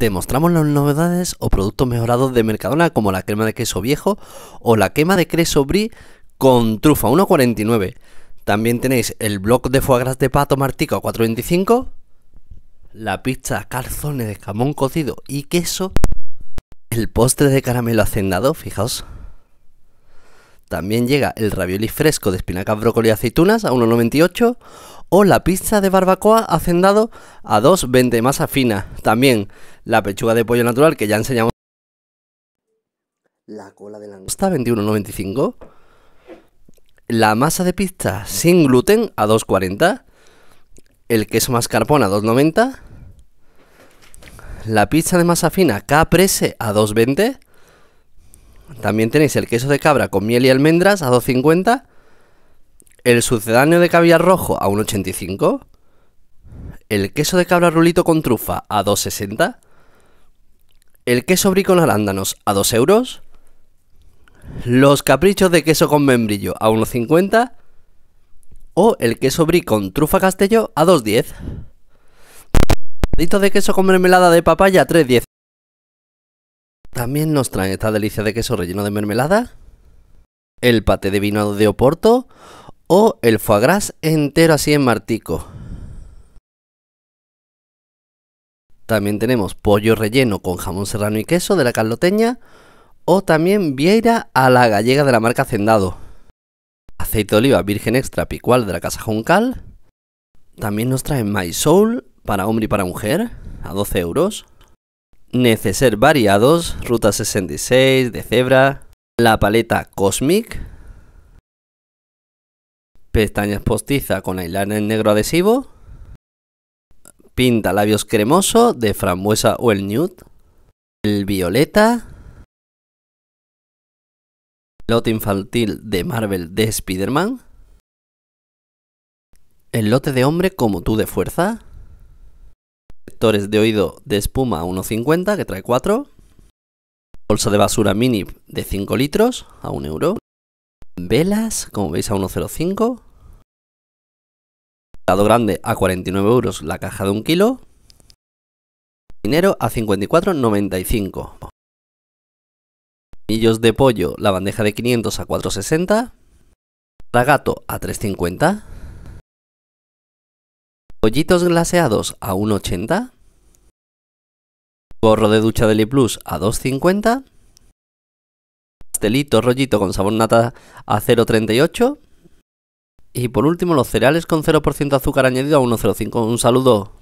Te mostramos las novedades o productos mejorados de Mercadona como la crema de queso viejo o la quema de queso brie con trufa 1,49. También tenéis el blog de foie gras de pato martico a 4,25. La pizza calzone de jamón cocido y queso. El postre de caramelo hacendado, fijaos. También llega el ravioli fresco de espinacas, brócoli y aceitunas a 1,98 o la pizza de barbacoa hacendado a 2,20 masa fina. También la pechuga de pollo natural que ya enseñamos. La cola de langosta 21,95. La masa de pizza sin gluten a 2,40. El queso mascarpone a 2,90. La pizza de masa fina caprese a 2,20. También tenéis el queso de cabra con miel y almendras a 2,50 el sucedáneo de caviar rojo a 1,85. El queso de cabra rulito con trufa a 2,60. El queso brie con arándanos a 2 euros. Los caprichos de queso con membrillo a 1,50. O el queso brie con trufa castello a 2,10. Palitos de queso con mermelada de papaya a 3,10. También nos traen esta delicia de queso relleno de mermelada, el pate de vino de Oporto o el foie gras entero así en martico. También tenemos pollo relleno con jamón serrano y queso de la Carloteña o también vieira a la gallega de la marca Cendado. Aceite de oliva virgen extra picual de la Casa Juncal. También nos traen My Soul para hombre y para mujer a 12 euros. Neceser variados, ruta 66 de cebra. La paleta Cosmic pestañas postiza con eyeliner negro adhesivo, pinta labios cremoso de frambuesa o el nude, el violeta, lote infantil de Marvel de Spider-Man, el lote de hombre como tú de fuerza, Vectores de oído de espuma 1,50 que trae 4, bolsa de basura mini de 5 litros a 1 euro, Velas, como veis, a 1,05. Lado grande a 49 euros la caja de un kilo. Dinero a 54,95. Millos de pollo, la bandeja de 500 a 4,60. Ragato a 3,50. Pollitos glaseados a 1,80. Gorro de ducha de Liplus a 2,50 pastelito, rollito con sabor nata a 0,38. Y por último, los cereales con 0% azúcar añadido a 1,05. Un saludo.